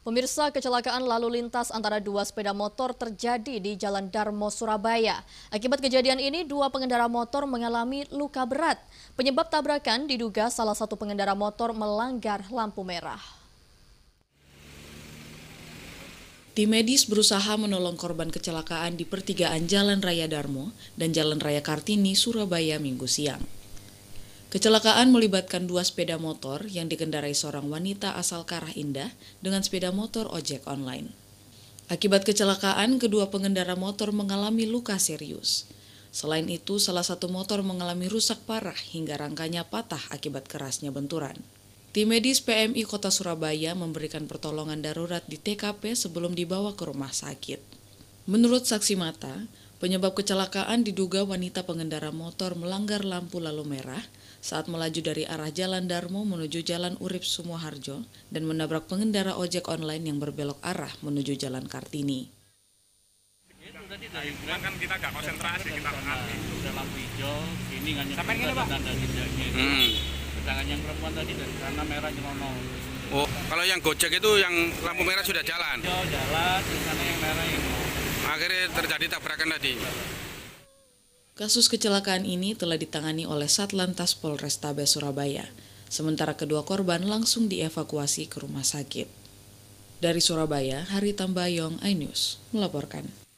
Pemirsa, kecelakaan lalu lintas antara dua sepeda motor terjadi di Jalan Darmo, Surabaya. Akibat kejadian ini, dua pengendara motor mengalami luka berat. Penyebab tabrakan diduga salah satu pengendara motor melanggar lampu merah. Tim medis berusaha menolong korban kecelakaan di pertigaan Jalan Raya Darmo dan Jalan Raya Kartini, Surabaya, Minggu siang. Kecelakaan melibatkan dua sepeda motor yang dikendarai seorang wanita asal Karah Indah dengan sepeda motor ojek online. Akibat kecelakaan, kedua pengendara motor mengalami luka serius. Selain itu, salah satu motor mengalami rusak parah hingga rangkanya patah akibat kerasnya benturan. Tim medis PMI Kota Surabaya memberikan pertolongan darurat di TKP sebelum dibawa ke rumah sakit. Menurut saksi mata, Penyebab kecelakaan diduga wanita pengendara motor melanggar lampu lalu merah saat melaju dari arah Jalan Darmo menuju Jalan Urip Sumoharjo dan menabrak pengendara ojek online yang berbelok arah menuju Jalan Kartini. kan kita hmm. yang perempuan tadi dari sana merah Oh, kalau yang gojek itu yang lampu merah sudah jalan? jalan, di sana yang merah akhirnya terjadi tabrakan tadi. Kasus kecelakaan ini telah ditangani oleh Satlantas Polrestabes Surabaya, sementara kedua korban langsung dievakuasi ke rumah sakit. Dari Surabaya, Hari Tambayong, iNews, melaporkan.